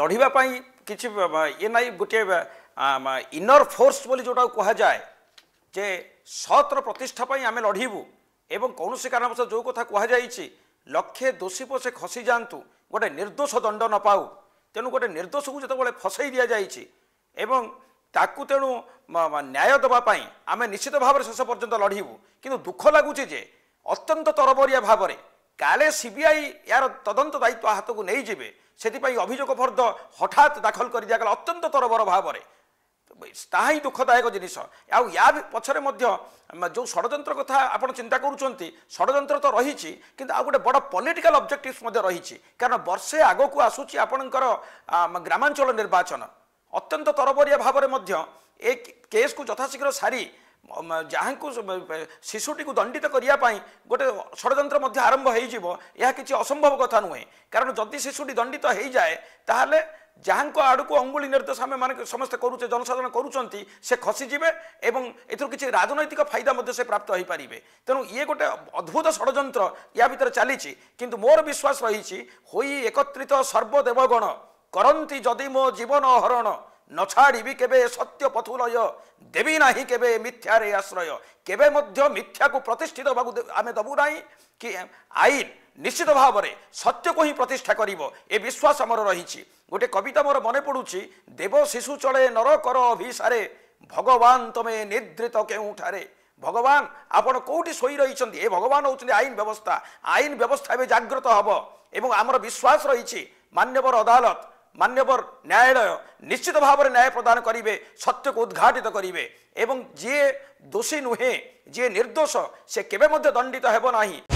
লড়া কিছু ইয়ে নাই গোটিয়ে ইনর ফোর্স বলে যেটা কুহযায়ে যে সত্র প্রতিষ্ঠা আমি লড়বু এবং কৌশি কারণবশ যে কথা কুহযাই লক্ষে দোষী পছে খসি যাতু গোটে নির্দোষ দণ্ড নপাও তেমন গোটে নির্দোষকে যেতবে ফসাই দিয়া যাই এবং তাকে তেণু ন্যায় দেওয়া আমি নিশ্চিত ভাবে শেষ পর্যন্ত লড়বু কিন্তু দুঃখ লাগুছে যে অত্যন্ত তরবরিয়া ভাবে କାଳେ ସିବିଆଇ ଏହାର ତଦନ୍ତ ଦାୟିତ୍ୱ ହାତକୁ ନେଇଯିବେ ସେଥିପାଇଁ ଅଭିଯୋଗ ଫର୍ଦ୍ଦ ହଠାତ୍ ଦାଖଲ କରିଦିଆଗଲା ଅତ୍ୟନ୍ତ ତରବର ଭାବରେ ତାହା ହିଁ ଦୁଃଖଦାୟକ ଜିନିଷ ଆଉ ୟା ପଛରେ ମଧ୍ୟ ଯେଉଁ ଷଡ଼ଯନ୍ତ୍ର କଥା ଆପଣ ଚିନ୍ତା କରୁଛନ୍ତି ଷଡ଼ଯନ୍ତ୍ର ତ ରହିଛି କିନ୍ତୁ ଆଉ ଗୋଟେ ବଡ଼ ପଲିଟିକାଲ ଅବଜେକ୍ଟିଭ୍ସ ମଧ୍ୟ ରହିଛି କାରଣ ବର୍ଷେ ଆଗକୁ ଆସୁଛି ଆପଣଙ୍କର ଗ୍ରାମାଞ୍ଚଳ ନିର୍ବାଚନ ଅତ୍ୟନ୍ତ ତରବରିଆ ଭାବରେ ମଧ୍ୟ ଏ କେସ୍କୁ ଯଥାଶୀଘ୍ର ସାରି ଯାହାଙ୍କୁ ଶିଶୁଟିକୁ ଦଣ୍ଡିତ କରିବା ପାଇଁ ଗୋଟେ ଷଡ଼ଯନ୍ତ୍ର ମଧ୍ୟ ଆରମ୍ଭ ହୋଇଯିବ ଏହା କିଛି ଅସମ୍ଭବ କଥା ନୁହେଁ କାରଣ ଯଦି ଶିଶୁଟି ଦଣ୍ଡିତ ହୋଇଯାଏ ତାହେଲେ ଯାହାଙ୍କ ଆଡ଼କୁ ଅଙ୍ଗୁଳି ନିର୍ଦ୍ଦେଶ ଆମେ ମାନେ ସମସ୍ତେ କରୁଛେ ଜନସାଧାରଣ କରୁଛନ୍ତି ସେ ଖସିଯିବେ ଏବଂ ଏଥିରୁ କିଛି ରାଜନୈତିକ ଫାଇଦା ମଧ୍ୟ ସେ ପ୍ରାପ୍ତ ହୋଇପାରିବେ ତେଣୁ ଇଏ ଗୋଟେ ଅଦ୍ଭୁତ ଷଡ଼ଯନ୍ତ୍ର ୟା ଭିତରେ ଚାଲିଛି କିନ୍ତୁ ମୋର ବିଶ୍ୱାସ ରହିଛି ହୋଇ ଏକତ୍ରିତ ସର୍ବଦେବଗଣ କରନ୍ତି ଯଦି ମୋ ଜୀବନ ହରଣ ନ ଛାଡ଼ିବି କେବେ ସତ୍ୟ ପଥୁ ଲୟ ଦେବି ନାହିଁ କେବେ ମିଥ୍ୟାରେ ଆଶ୍ରୟ କେବେ ମଧ୍ୟ ମିଥ୍ୟାକୁ ପ୍ରତିଷ୍ଠିତ ହେବାକୁ ଆମେ ଦେବୁ ନାହିଁ କି ଆଇନ ନିଶ୍ଚିତ ଭାବରେ ସତ୍ୟକୁ ହିଁ ପ୍ରତିଷ୍ଠା କରିବ ଏ ବିଶ୍ୱାସ ଆମର ରହିଛି ଗୋଟେ କବିତା ମୋର ମନେ ପଡ଼ୁଛି ଦେବ ଶିଶୁ ଚଳେ ନର କର ଅଭିସାରେ ଭଗବାନ ତମେ ନିଦ୍ରିତ କେଉଁଠାରେ ଭଗବାନ ଆପଣ କେଉଁଠି ଶୋଇ ରହିଛନ୍ତି ଏ ଭଗବାନ ହେଉଛନ୍ତି ଆଇନ ବ୍ୟବସ୍ଥା ଆଇନ ବ୍ୟବସ୍ଥା ଏବେ ଜାଗ୍ରତ ହେବ ଏବଂ ଆମର ବିଶ୍ୱାସ ରହିଛି ମାନ୍ୟବର ଅଦାଲତ ମାନ୍ୟବର ନ୍ୟାୟାଳୟ ନିଶ୍ଚିତ ଭାବରେ ନ୍ୟାୟ ପ୍ରଦାନ କରିବେ ସତ୍ୟକୁ ଉଦ୍ଘାଟିତ କରିବେ ଏବଂ ଯିଏ ଦୋଷୀ ନୁହେଁ ଯିଏ ନିର୍ଦ୍ଦୋଷ ସେ କେବେ ମଧ୍ୟ ଦଣ୍ଡିତ ହେବ ନାହିଁ